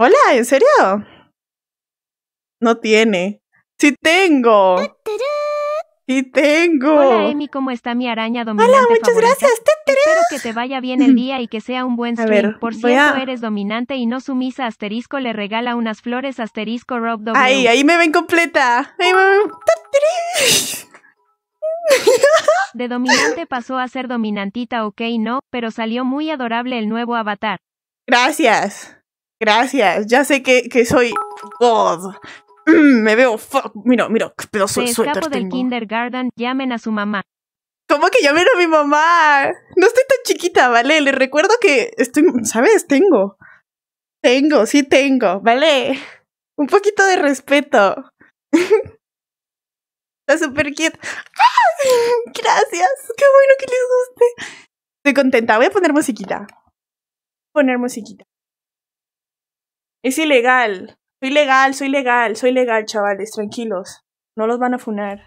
Hola, ¿en serio? No tiene. ¡Sí tengo! ¡Sí tengo! Hola, Emi, ¿cómo está mi araña dominante Hola, muchas gracias. Espero que te vaya bien el día y que sea un buen stream. Por cierto, eres dominante y no sumisa. Asterisco le regala unas flores. Asterisco Rob W. Ahí, ahí me ven completa. De dominante pasó a ser dominantita, ok, no, pero salió muy adorable el nuevo avatar. Gracias. Gracias, ya sé que, soy God. Mm, me veo fuck. Mira, mira, pero soy escapo del kindergarten, llamen a su mamá. ¿Cómo que llamen a mi mamá? No estoy tan chiquita, ¿vale? Les recuerdo que estoy, ¿sabes? Tengo. Tengo, sí tengo, ¿vale? Un poquito de respeto. Está súper quieto. ¡Ah! Gracias. Qué bueno que les guste. Estoy contenta. Voy a poner musiquita. Poner musiquita. Es ilegal. Soy legal, soy legal, soy legal, chavales, tranquilos. No los van a funar.